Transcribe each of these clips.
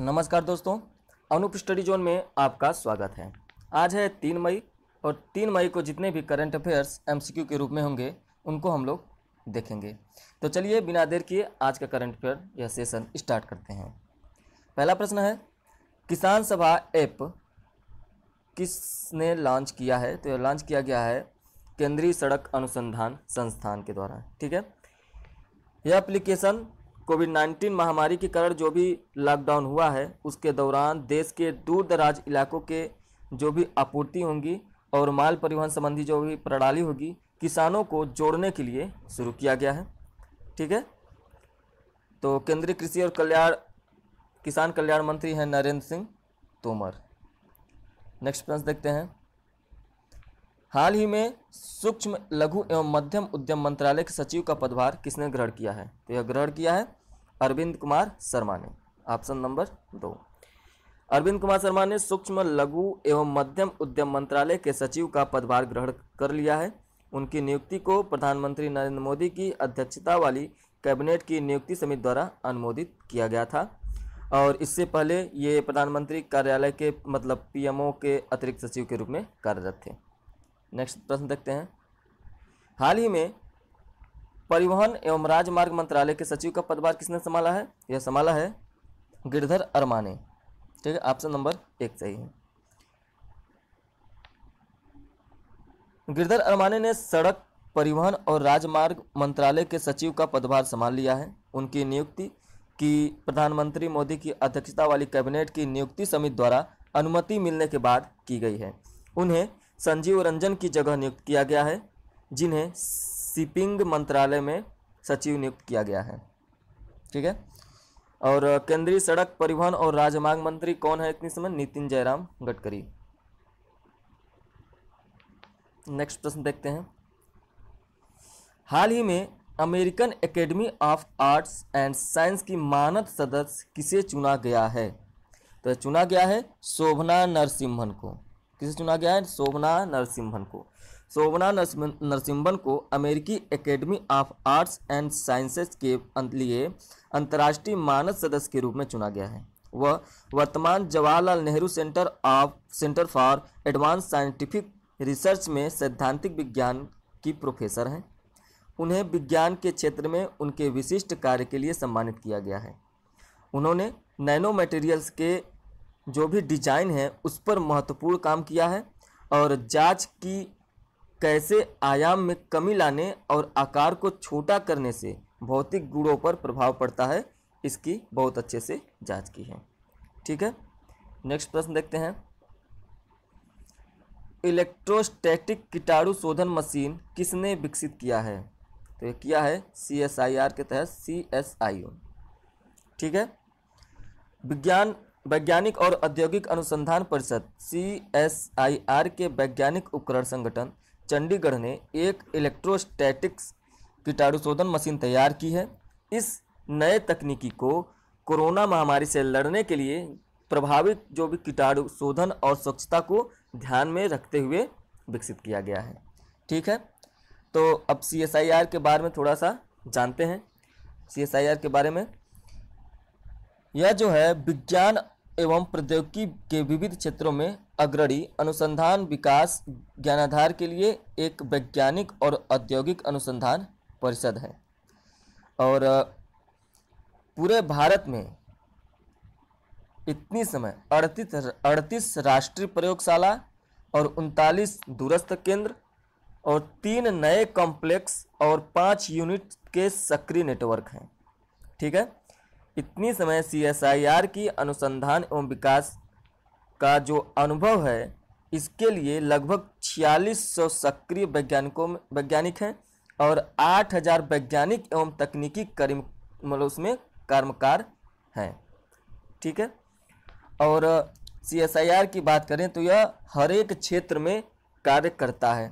नमस्कार दोस्तों Anup study zone में आपका स्वागत है आज है तीन मई और तीन मई को जितने भी करंट अफेयर्स एम के रूप में होंगे उनको हम लोग देखेंगे तो चलिए बिना देर किए आज का करंट अफेयर यह सेशन स्टार्ट करते हैं पहला प्रश्न है किसान सभा ऐप किसने लॉन्च किया है तो यह लॉन्च किया गया है केंद्रीय सड़क अनुसंधान संस्थान के द्वारा ठीक है यह एप्लीकेशन कोविड 19 महामारी के कारण जो भी लॉकडाउन हुआ है उसके दौरान देश के दूर दराज इलाकों के जो भी आपूर्ति होंगी और माल परिवहन संबंधी जो भी प्रणाली होगी किसानों को जोड़ने के लिए शुरू किया गया है ठीक है तो केंद्रीय कृषि और कल्याण किसान कल्याण मंत्री हैं नरेंद्र सिंह तोमर नेक्स्ट प्रश्न देखते हैं हाल ही में सूक्ष्म लघु एवं मध्यम उद्यम मंत्रालय के सचिव का पदभार किसने ग्रहण किया है तो यह ग्रहण किया है अरविंद कुमार शर्मा ने ऑप्शन नंबर दो अरविंद कुमार शर्मा ने सूक्ष्म लघु एवं मध्यम उद्यम मंत्रालय के सचिव का पदभार ग्रहण कर लिया है उनकी नियुक्ति को प्रधानमंत्री नरेंद्र मोदी की अध्यक्षता वाली कैबिनेट की नियुक्ति समिति द्वारा अनुमोदित किया गया था और इससे पहले ये प्रधानमंत्री कार्यालय के मतलब पीएमओ के अतिरिक्त सचिव के रूप में कार्यरत थे नेक्स्ट प्रश्न देखते हैं हाल ही में परिवहन एवं राजमार्ग मंत्रालय के सचिव का पदभार किसने संभाला है यह संभाला है गिरधर अरमा ने ठीक है ऑप्शन नंबर एक सही है गिरधर अरमाने ने सड़क परिवहन और राजमार्ग मंत्रालय के सचिव का पदभार संभाल लिया है उनकी नियुक्ति की प्रधानमंत्री मोदी की अध्यक्षता वाली कैबिनेट की नियुक्ति समिति द्वारा अनुमति मिलने के बाद की गई है उन्हें संजीव रंजन की जगह नियुक्त किया गया है जिन्हें शिपिंग मंत्रालय में सचिव नियुक्त किया गया है ठीक है और केंद्रीय सड़क परिवहन और राजमार्ग मंत्री कौन है इतनी समय नितिन जयराम गडकरी नेक्स्ट प्रश्न देखते हैं हाल ही में American academy of arts and science की मानद सदस्य किसे चुना गया है तो चुना गया है शोभना नरसिम्हन को किसे चुना गया है शोभना नरसिम्हन को शोभना नरसिम्हन को अमेरिकी academy of arts and sciences के अं- लिए अंतर्राष्ट्रीय मानद सदस्य के रूप में चुना गया है वह वर्तमान Jawaharlal Nehru centre of centre for advance scientific research में सैद्धांतिक विज्ञान की प्रोफेसर हैं उन्हें विज्ञान के क्षेत्र में उनके विशिष्ट कार्य के लिए सम्मानित किया गया है उन्होंने नैनो मटेरियल्स के जो भी डिजाइन है उस पर महत्वपूर्ण काम किया है और जांच की कैसे आयाम में कमी लाने और आकार को छोटा करने से भौतिक गुणों पर प्रभाव पड़ता है इसकी बहुत अच्छे से जांच की है ठीक है नेक्स्ट प्रश्न देखते हैं इलेक्ट्रोस्टैटिक कीटाणु शोधन मशीन किसने विकसित किया है तो ये किया है सी एस आई आर के तहत सी एस आई यू ठीक है विज्ञान वैज्ञानिक और औद्योगिक अनुसंधान परिषद सी एस आई आर के वैज्ञानिक उपकरण संगठन चंडीगढ़ ने एक इलेक्ट्रोस्टैटिक्स कीटाणु शोधन मशीन तैयार की है इस नए तकनीकी को कोरोना महामारी से लड़ने के लिए प्रभावित जो भी कीटाणु शोधन और स्वच्छता को ध्यान में रखते हुए विकसित किया गया है ठीक है तो अब सी के बारे में थोड़ा सा जानते हैं सी के बारे में यह जो है विज्ञान एवं प्रौद्योगिकी के विविध क्षेत्रों में अग्रणी अनुसंधान विकास ज्ञानाधार के लिए एक वैज्ञानिक और औद्योगिक अनुसंधान परिषद है और पूरे भारत में इतनी समय अड़तीस अड़तीस राष्ट्रीय प्रयोगशाला और उनतालीस दूरस्थ केंद्र और तीन नए कॉम्प्लेक्स और पाँच यूनिट के सक्रिय नेटवर्क हैं ठीक है इतनी समय सीएसआईआर की अनुसंधान एवं विकास का जो अनुभव है इसके लिए लगभग छियालीस सौ सक्रिय वैज्ञानिकों में वैज्ञानिक हैं और आठ हज़ार वैज्ञानिक एवं तकनीकी कर्म मतलब उसमें कर्मकार हैं ठीक है और सी एस आई आर की बात करें तो यह हर एक क्षेत्र में कार्य करता है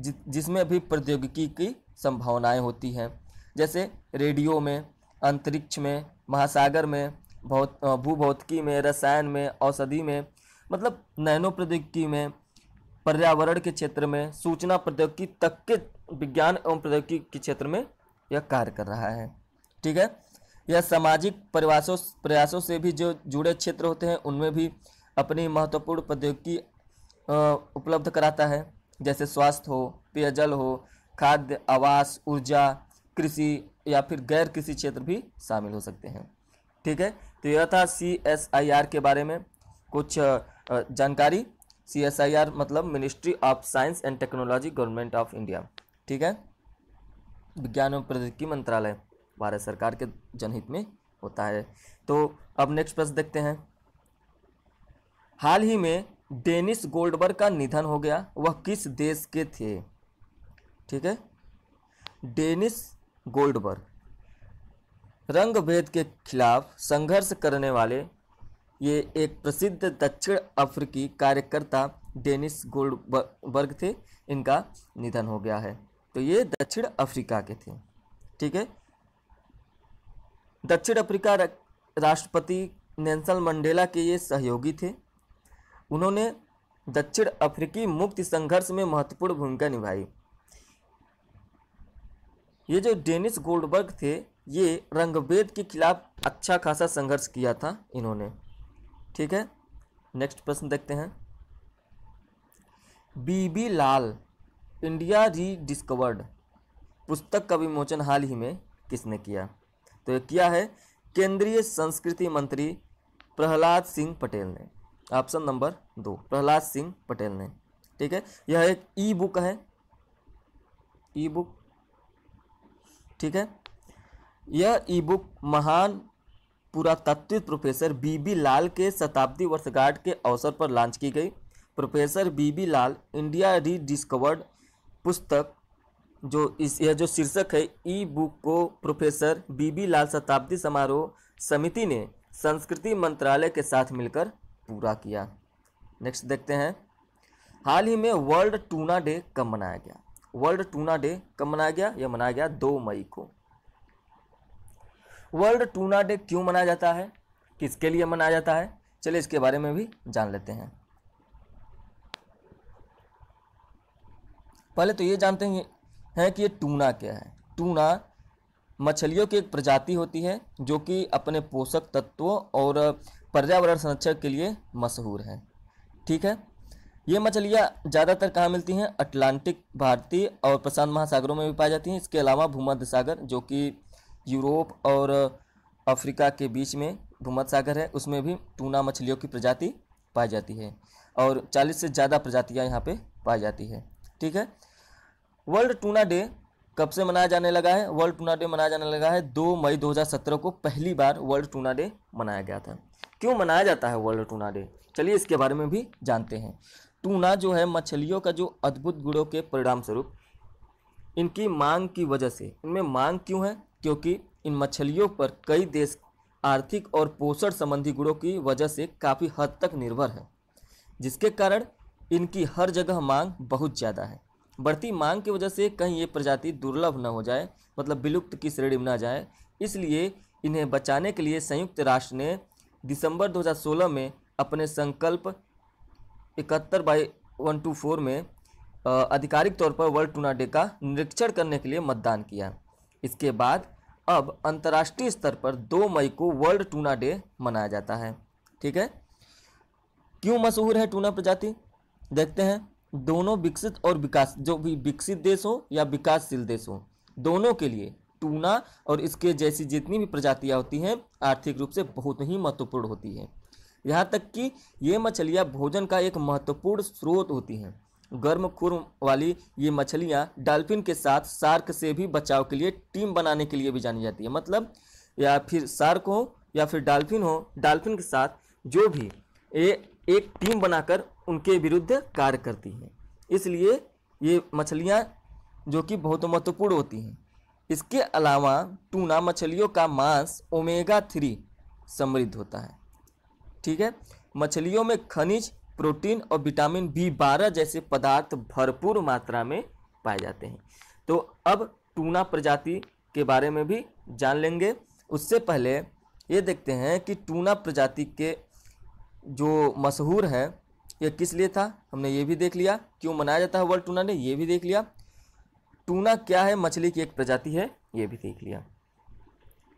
जि, जिसमें भी प्रौद्योगिकी की संभावनाएं होती हैं जैसे रेडियो में अंतरिक्ष में महासागर में भौत भूभौतिकी में रसायन में औषधि में मतलब नैनो प्रौद्योगिकी में पर्यावरण के क्षेत्र में सूचना प्रौद्योगिकी तक के विज्ञान एवं प्रौद्योगिकी के क्षेत्र में यह कार्य कर रहा है ठीक है यह सामाजिक प्रयासों प्रयासों से भी जो जुड़े क्षेत्र होते हैं उनमें भी अपनी महत्वपूर्ण प्रौद्योगिकी उपलब्ध कराता है जैसे स्वास्थ्य हो पेयजल हो खाद्य आवास ऊर्जा कृषि या फिर गैर कृषि क्षेत्र भी शामिल हो सकते हैं ठीक है तो यह था सी एस आई आर के बारे में कुछ जानकारी सी एस आई आर मतलब ministry of science and technology government of India ठीक है विज्ञान एवं प्रौद्योगिकी मंत्रालय भारत सरकार के जनहित में होता है तो अब नेक्स्ट प्रश्न देखते हैं हाल ही में डेनिस गोल्डबर्ग का निधन हो गया वह किस देश के थे ठीक है डेनिस गोल्डबर्ग रंग भेद के खिलाफ संघर्ष करने वाले ये एक प्रसिद्ध दक्षिण अफ्रीकी कार्यकर्ता डेनिस गोल्डबर्ग थे इनका निधन हो गया है तो ये दक्षिण अफ्रीका के थे ठीक है दक्षिण अफ्रीका राष्ट्रपति नेल्सन मंडेला के ये सहयोगी थे उन्होंने दक्षिण अफ्रीकी मुक्ति संघर्ष में महत्वपूर्ण भूमिका निभाई ये जो डेनिस गोल्डबर्ग थे ये रंगभेद के खिलाफ अच्छा खासा संघर्ष किया था इन्होंने ठीक है नेक्स्ट प्रश्न देखते हैं बीबी लाल इंडिया रीडिस्कवर्ड पुस्तक का विमोचन हाल ही में किसने किया तो ये किया है केंद्रीय संस्कृति मंत्री प्रहलाद सिंह पटेल ने ऑप्शन नंबर दो प्रहलाद सिंह पटेल ने ठीक है यह एक ई बुक है ई बुक ठीक है यह ई बुक महान पुरातत्व प्रोफेसर बीबी लाल के शताब्दी वर्षगांठ के अवसर पर लॉन्च की गई professor B B Lal India rediscovered पुस्तक जो इस यह जो शीर्षक है ई बुक को प्रोफेसर बीबी लाल शताब्दी समारोह समिति ने संस्कृति मंत्रालय के साथ मिलकर पूरा किया नेक्स्ट देखते हैं हाल ही में वर्ल्ड टूना डे कब मनाया गया वर्ल्ड टूना डे कब मनाया गया यह मनाया गया दो मई को वर्ल्ड टूना डे क्यों मनाया जाता है किसके लिए मनाया जाता है चलिए इसके बारे में भी जान लेते हैं पहले तो ये जानते हैं कि ये टूना क्या है टूना मछलियों की एक प्रजाति होती है जो कि अपने पोषक तत्वों और पर्यावरण संरक्षण के लिए मशहूर है ठीक है ये मछलियाँ ज़्यादातर कहाँ मिलती हैं अटलांटिक भारतीय और प्रशांत महासागरों में भी पाई जाती हैं इसके अलावा भूमध्य सागर जो कि यूरोप और अफ्रीका के बीच में भूमध्य सागर है उसमें भी टूना मछलियों की प्रजाति पाई जाती है और 40 से ज़्यादा प्रजातियाँ यहाँ पे पाई जाती है ठीक है वर्ल्ड टूना डे कब से मनाया जाने लगा है वर्ल्ड टूना डे मनाया जाने लगा है दो मई दो को पहली बार वर्ल्ड टूना डे मनाया गया था क्यों मनाया जाता है वर्ल्ड टूना डे चलिए इसके बारे में भी जानते हैं टूना जो है मछलियों का जो अद्भुत गुणों के परिणाम स्वरूप इनकी मांग की वजह से इनमें मांग क्यों है क्योंकि इन मछलियों पर कई देश आर्थिक और पोषण संबंधी गुणों की वजह से काफ़ी हद तक निर्भर है जिसके कारण इनकी हर जगह मांग बहुत ज़्यादा है बढ़ती मांग की वजह से कहीं ये प्रजाति दुर्लभ न हो जाए मतलब विलुप्त की श्रेणी में न जाए इसलिए इन्हें बचाने के लिए संयुक्त राष्ट्र ने दिसंबर 2016 में अपने संकल्प इकहत्तर बाई वन टू फोर में आधिकारिक तौर पर वर्ल्ड टूना डे का निरीक्षण करने के लिए मतदान किया इसके बाद अब अंतर्राष्ट्रीय स्तर पर दो मई को वर्ल्ड टूना डे मनाया जाता है ठीक है क्यों मशहूर है टूना प्रजाति देखते हैं दोनों विकसित और विकास जो भी विकसित देश हो या विकासशील देश हो दोनों के लिए टूना और इसके जैसी जितनी भी प्रजातियाँ होती हैं आर्थिक रूप से बहुत ही महत्वपूर्ण होती हैं यहाँ तक कि ये मछलियाँ भोजन का एक महत्वपूर्ण स्रोत होती हैं गर्म खुर वाली ये मछलियाँ डाल्फिन के साथ सार्क से भी बचाव के लिए टीम बनाने के लिए भी जानी जाती है मतलब या फिर सार्क हो या फिर डाल्फिन हो डाल्फिन के साथ जो भी ये एक टीम बनाकर उनके विरुद्ध कार्य करती हैं इसलिए ये मछलियाँ जो कि बहुत महत्वपूर्ण होती हैं इसके अलावा टूना मछलियों का मांस ओमेगा थ्री समृद्ध होता है ठीक है मछलियों में खनिज प्रोटीन और विटामिन बी बारह जैसे पदार्थ भरपूर मात्रा में पाए जाते हैं तो अब टूना प्रजाति के बारे में भी जान लेंगे उससे पहले ये देखते हैं कि टूना प्रजाति के जो मशहूर हैं ये किस लिए था हमने ये भी देख लिया क्यों मनाया जाता है वर्ल्ड टूना ने ये भी देख लिया टूना क्या है मछली की एक प्रजाति है ये भी देख लिया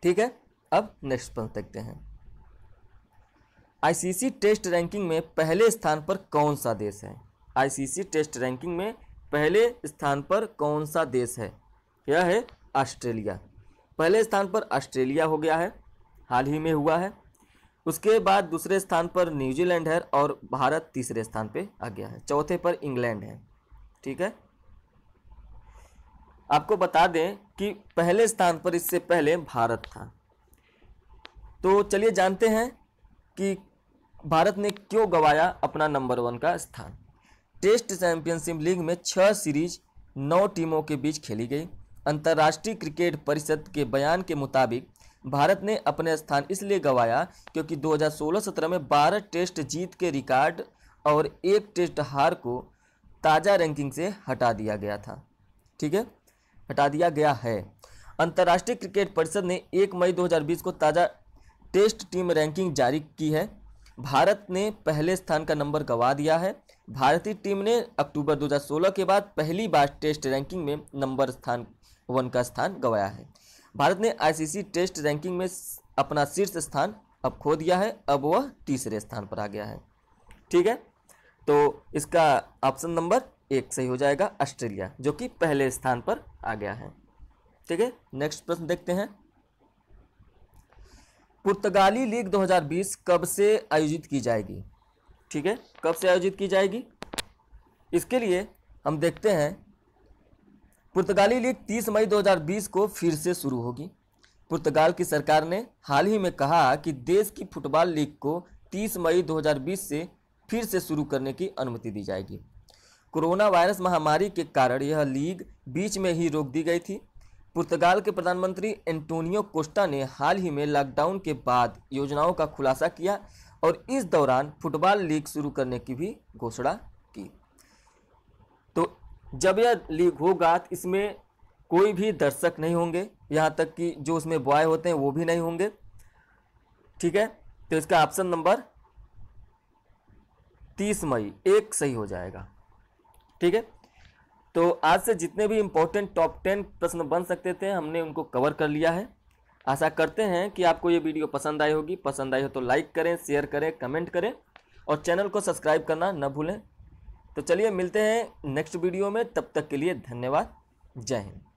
ठीक है अब नेक्स्ट पर देखते हैं आईसीसी टेस्ट रैंकिंग में पहले स्थान पर कौन सा देश है आईसीसी टेस्ट रैंकिंग में पहले स्थान पर कौन सा देश है यह है ऑस्ट्रेलिया पहले स्थान पर ऑस्ट्रेलिया हो गया है हाल ही में हुआ है उसके बाद दूसरे स्थान पर न्यूजीलैंड है और भारत तीसरे स्थान पे आ गया है चौथे पर इंग्लैंड है ठीक है आपको बता दें कि पहले स्थान पर इससे पहले भारत था तो चलिए जानते हैं कि भारत ने क्यों गवाया अपना नंबर वन का स्थान टेस्ट चैंपियनशिप लीग में छः सीरीज नौ टीमों के बीच खेली गई अंतर्राष्ट्रीय क्रिकेट परिषद के बयान के मुताबिक भारत ने अपने स्थान इसलिए गंवाया क्योंकि 2016-17 में 12 टेस्ट जीत के रिकॉर्ड और एक टेस्ट हार को ताज़ा रैंकिंग से हटा दिया गया था ठीक है हटा दिया गया है अंतर्राष्ट्रीय क्रिकेट परिषद ने 1 मई 2020 को ताज़ा टेस्ट टीम रैंकिंग जारी की है भारत ने पहले स्थान का नंबर गंवा दिया है भारतीय टीम ने अक्टूबर 2016 के बाद पहली बार टेस्ट रैंकिंग में नंबर स्थान वन का स्थान गंवाया है भारत ने आईसीसी टेस्ट रैंकिंग में अपना शीर्ष स्थान अब खो दिया है अब वह तीसरे स्थान पर आ गया है ठीक है तो इसका ऑप्शन नंबर एक सही हो जाएगा ऑस्ट्रेलिया जो कि पहले स्थान पर आ गया है ठीक है नेक्स्ट प्रश्न देखते हैं पुर्तगाली लीग 2020 कब से आयोजित की जाएगी ठीक है कब से आयोजित की जाएगी इसके लिए हम देखते हैं पुर्तगाली लीग 30 मई 2020 को फिर से शुरू होगी पुर्तगाल की सरकार ने हाल ही में कहा कि देश की फुटबॉल लीग को 30 मई 2020 से फिर से शुरू करने की अनुमति दी जाएगी कोरोना वायरस महामारी के कारण यह लीग बीच में ही रोक दी गई थी पुर्तगाल के प्रधानमंत्री एंटोनियो कोस्टा ने हाल ही में लॉकडाउन के बाद योजनाओं का खुलासा किया और इस दौरान फुटबॉल लीग शुरू करने की भी घोषणा की तो जब यह लीग होगा तो इसमें कोई भी दर्शक नहीं होंगे यहाँ तक कि जो उसमें बॉय होते हैं वो भी नहीं होंगे ठीक है तो इसका ऑप्शन नंबर तीस मई एक सही हो जाएगा ठीक है तो आज से जितने भी इम्पोर्टेंट टॉप टेन प्रश्न बन सकते थे हमने उनको कवर कर लिया है आशा करते हैं कि आपको ये वीडियो पसंद आई होगी पसंद आई हो तो लाइक करें शेयर करें कमेंट करें और चैनल को सब्सक्राइब करना न भूलें तो चलिए मिलते हैं नेक्स्ट वीडियो में तब तक के लिए धन्यवाद जय हिंद